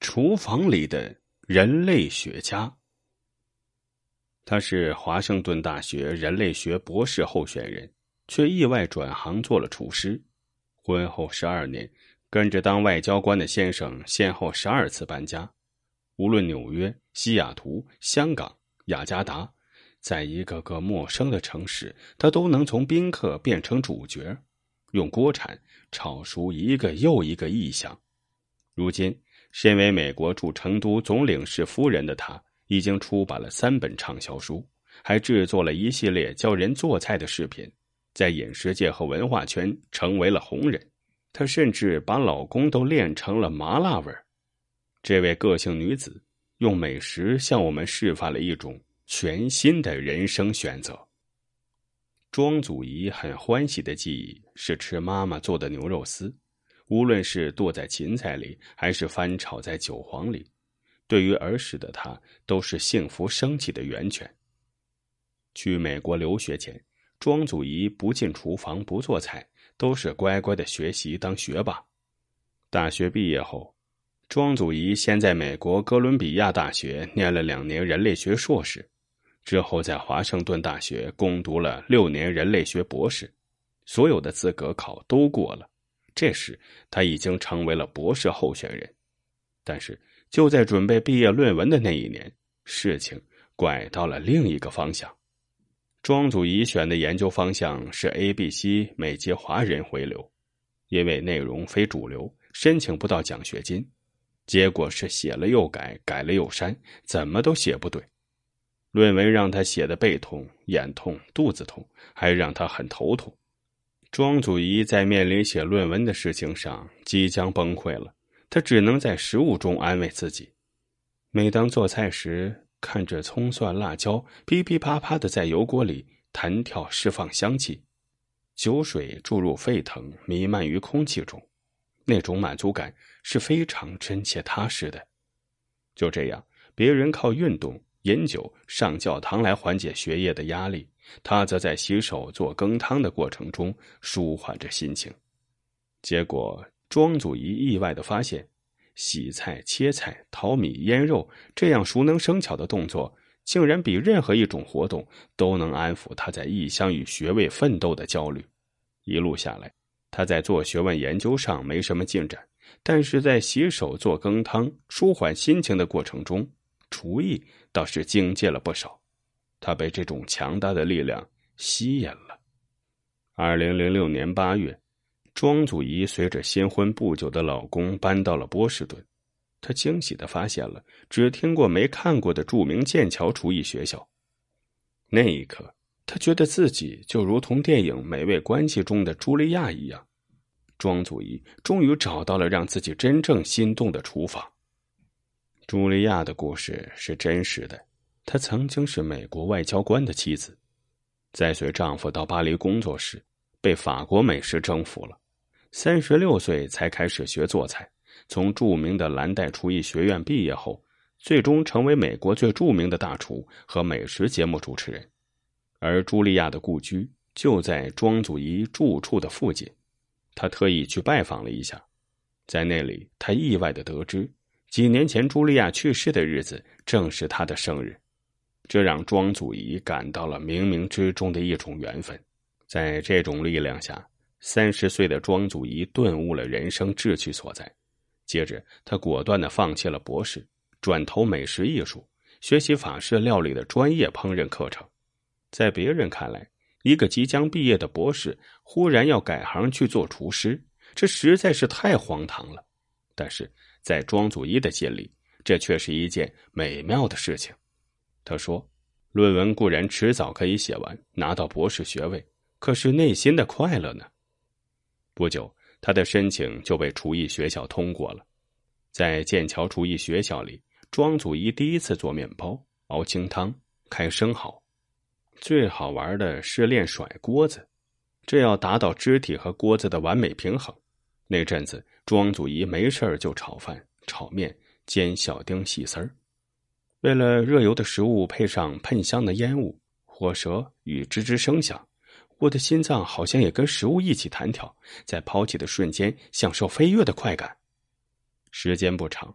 厨房里的人类学家，他是华盛顿大学人类学博士候选人，却意外转行做了厨师。婚后十二年，跟着当外交官的先生，先后十二次搬家，无论纽约、西雅图、香港、雅加达，在一个个陌生的城市，他都能从宾客变成主角，用锅铲炒熟一个又一个意象。如今。身为美国驻成都总领事夫人的她，已经出版了三本畅销书，还制作了一系列教人做菜的视频，在饮食界和文化圈成为了红人。她甚至把老公都练成了麻辣味儿。这位个性女子用美食向我们示范了一种全新的人生选择。庄祖仪很欢喜的记忆是吃妈妈做的牛肉丝。无论是剁在芹菜里，还是翻炒在韭黄里，对于儿时的他都是幸福升起的源泉。去美国留学前，庄祖仪不进厨房不做菜，都是乖乖的学习当学霸。大学毕业后，庄祖仪先在美国哥伦比亚大学念了两年人类学硕士，之后在华盛顿大学攻读了六年人类学博士，所有的资格考都过了。这时，他已经成为了博士候选人，但是就在准备毕业论文的那一年，事情拐到了另一个方向。庄祖仪选的研究方向是 A、B、C 美籍华人回流，因为内容非主流，申请不到奖学金。结果是写了又改，改了又删，怎么都写不对。论文让他写的背痛、眼痛、肚子痛，还让他很头痛。庄祖仪在面临写论文的事情上即将崩溃了，他只能在食物中安慰自己。每当做菜时，看着葱蒜辣椒噼噼啪啪的在油锅里弹跳，释放香气，酒水注入沸腾，弥漫于空气中，那种满足感是非常真切踏实的。就这样，别人靠运动。饮酒上教堂来缓解学业的压力，他则在洗手做羹汤的过程中舒缓着心情。结果，庄祖仪意外的发现，洗菜、切菜、淘米、腌肉这样熟能生巧的动作，竟然比任何一种活动都能安抚他在异乡与学位奋斗的焦虑。一路下来，他在做学问研究上没什么进展，但是在洗手做羹汤、舒缓心情的过程中。厨艺倒是精进了不少，他被这种强大的力量吸引了。二零零六年八月，庄祖仪随着新婚不久的老公搬到了波士顿，她惊喜的发现了只听过没看过的著名剑桥厨艺学校。那一刻，他觉得自己就如同电影《美味关系》中的茱莉亚一样，庄祖仪终于找到了让自己真正心动的厨房。茱莉亚的故事是真实的。她曾经是美国外交官的妻子，在随丈夫到巴黎工作时，被法国美食征服了。三十六岁才开始学做菜，从著名的蓝带厨艺学院毕业后，最终成为美国最著名的大厨和美食节目主持人。而茱莉亚的故居就在庄祖仪住处的附近，她特意去拜访了一下，在那里，她意外的得知。几年前，茱莉亚去世的日子正是他的生日，这让庄祖仪感到了冥冥之中的一种缘分。在这种力量下，三十岁的庄祖仪顿悟了人生志趣所在。接着，他果断的放弃了博士，转投美食艺术，学习法式料理的专业烹饪课程。在别人看来，一个即将毕业的博士忽然要改行去做厨师，这实在是太荒唐了。但是，在庄祖一的心里，这却是一件美妙的事情。他说：“论文固然迟早可以写完，拿到博士学位，可是内心的快乐呢？”不久，他的申请就被厨艺学校通过了。在剑桥厨艺学校里，庄祖一第一次做面包、熬清汤、开生蚝，最好玩的是练甩锅子，这要达到肢体和锅子的完美平衡。那阵子，庄祖仪没事儿就炒饭、炒面、煎小丁细丝儿。为了热油的食物，配上喷香的烟雾、火舌与吱吱声响，我的心脏好像也跟食物一起弹跳，在抛起的瞬间享受飞跃的快感。时间不长，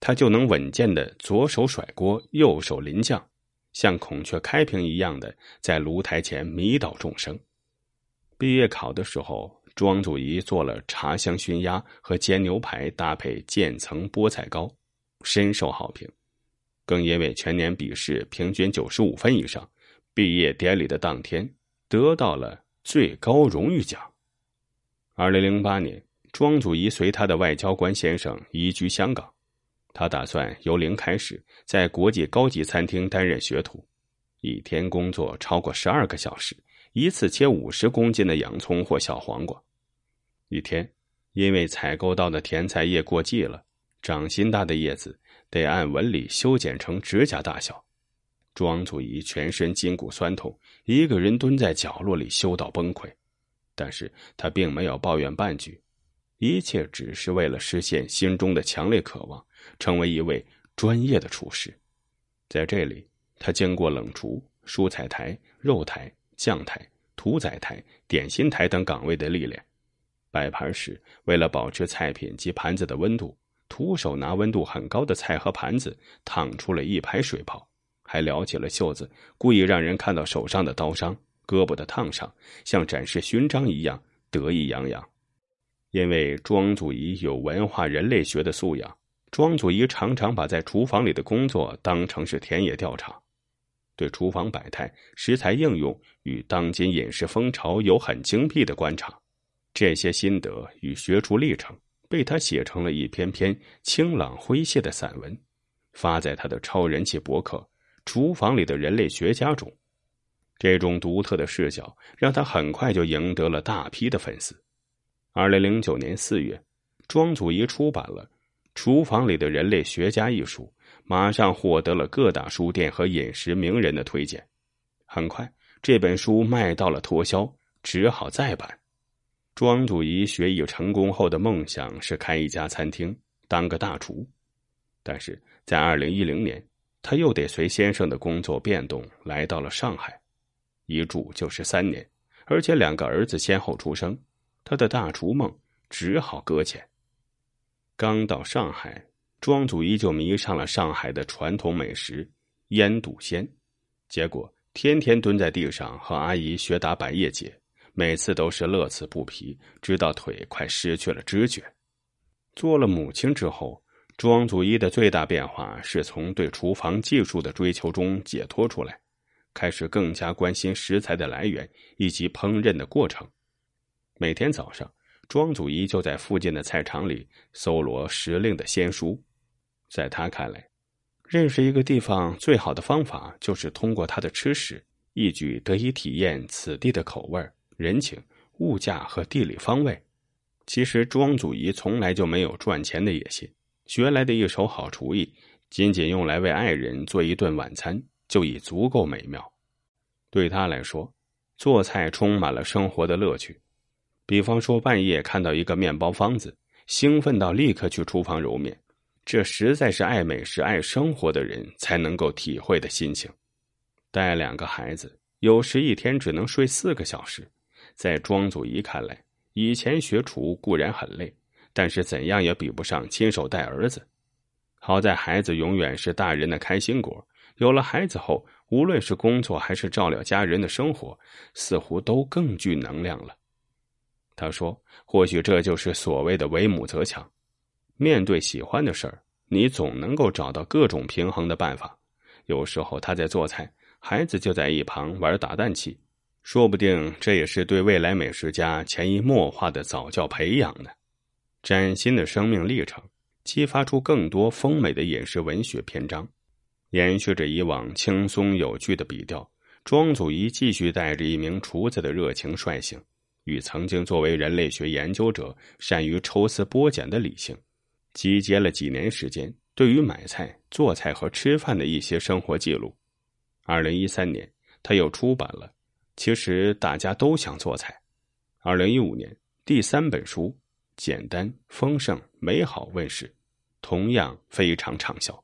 他就能稳健的左手甩锅，右手淋酱，像孔雀开屏一样的在炉台前迷倒众生。毕业考的时候。庄祖仪做了茶香熏鸭和煎牛排，搭配渐层菠菜糕，深受好评。更因为全年笔试平均九十五分以上，毕业典礼的当天得到了最高荣誉奖。二零零八年，庄祖仪随他的外交官先生移居香港，他打算由零开始，在国际高级餐厅担任学徒，一天工作超过十二个小时，一次切五十公斤的洋葱或小黄瓜。一天，因为采购到的甜菜叶过季了，掌心大的叶子得按纹理修剪成指甲大小。庄祖仪全身筋骨酸痛，一个人蹲在角落里修到崩溃，但是他并没有抱怨半句，一切只是为了实现心中的强烈渴望，成为一位专业的厨师。在这里，他经过冷厨、蔬菜台、肉台、酱台、屠宰台、点心台等岗位的历练。摆盘时，为了保持菜品及盘子的温度，徒手拿温度很高的菜和盘子，烫出了一排水泡，还撩起了袖子，故意让人看到手上的刀伤、胳膊的烫伤，像展示勋章一样得意洋洋。因为庄祖仪有文化人类学的素养，庄祖仪常常把在厨房里的工作当成是田野调查，对厨房百态、食材应用与当今饮食风潮有很精辟的观察。这些心得与学厨历程被他写成了一篇篇清朗诙谐的散文，发在他的超人气博客《厨房里的人类学家》中。这种独特的视角让他很快就赢得了大批的粉丝。二零零九年四月，庄祖仪出版了《厨房里的人类学家》一书，马上获得了各大书店和饮食名人的推荐。很快，这本书卖到了脱销，只好再版。庄祖仪学艺成功后的梦想是开一家餐厅，当个大厨，但是在二零一零年，他又得随先生的工作变动来到了上海，一住就是三年，而且两个儿子先后出生，他的大厨梦只好搁浅。刚到上海，庄祖仪就迷上了上海的传统美食腌笃鲜，结果天天蹲在地上和阿姨学打百叶结。每次都是乐此不疲，直到腿快失去了知觉。做了母亲之后，庄祖一的最大变化是从对厨房技术的追求中解脱出来，开始更加关心食材的来源以及烹饪的过程。每天早上，庄祖一就在附近的菜场里搜罗时令的鲜蔬。在他看来，认识一个地方最好的方法就是通过他的吃食，一举得以体验此地的口味儿。人情、物价和地理方位，其实庄祖仪从来就没有赚钱的野心。学来的一手好厨艺，仅仅用来为爱人做一顿晚餐，就已足够美妙。对他来说，做菜充满了生活的乐趣。比方说，半夜看到一个面包方子，兴奋到立刻去厨房揉面，这实在是爱美食、爱生活的人才能够体会的心情。带两个孩子，有时一天只能睡四个小时。在庄祖仪看来，以前学厨固然很累，但是怎样也比不上亲手带儿子。好在孩子永远是大人的开心果。有了孩子后，无论是工作还是照料家人的生活，似乎都更具能量了。他说：“或许这就是所谓的为母则强。面对喜欢的事儿，你总能够找到各种平衡的办法。有时候他在做菜，孩子就在一旁玩打蛋器。”说不定这也是对未来美食家潜移默化的早教培养呢。崭新的生命历程激发出更多丰美的饮食文学篇章，延续着以往轻松有趣的笔调。庄祖仪继续带着一名厨子的热情率性，与曾经作为人类学研究者善于抽丝剥茧的理性，集结了几年时间，对于买菜、做菜和吃饭的一些生活记录。二零一三年，他又出版了。其实大家都想做菜。2015年，第三本书《简单丰盛美好》问世，同样非常畅销。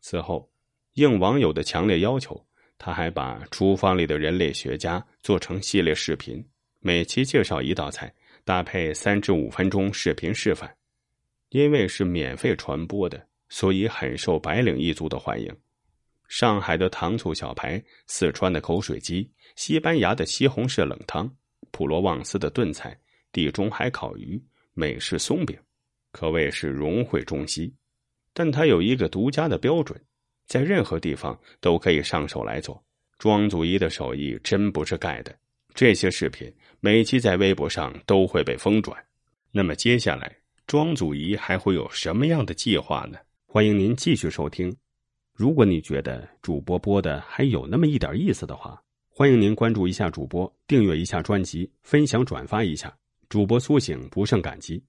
此后，应网友的强烈要求，他还把厨房里的人类学家做成系列视频，每期介绍一道菜，搭配三至五分钟视频示范。因为是免费传播的，所以很受白领一族的欢迎。上海的糖醋小排，四川的口水鸡，西班牙的西红柿冷汤，普罗旺斯的炖菜，地中海烤鱼，美式松饼，可谓是融汇中西。但他有一个独家的标准，在任何地方都可以上手来做。庄祖仪的手艺真不是盖的。这些视频每期在微博上都会被疯转。那么接下来，庄祖仪还会有什么样的计划呢？欢迎您继续收听。如果你觉得主播播的还有那么一点意思的话，欢迎您关注一下主播，订阅一下专辑，分享转发一下，主播苏醒不胜感激。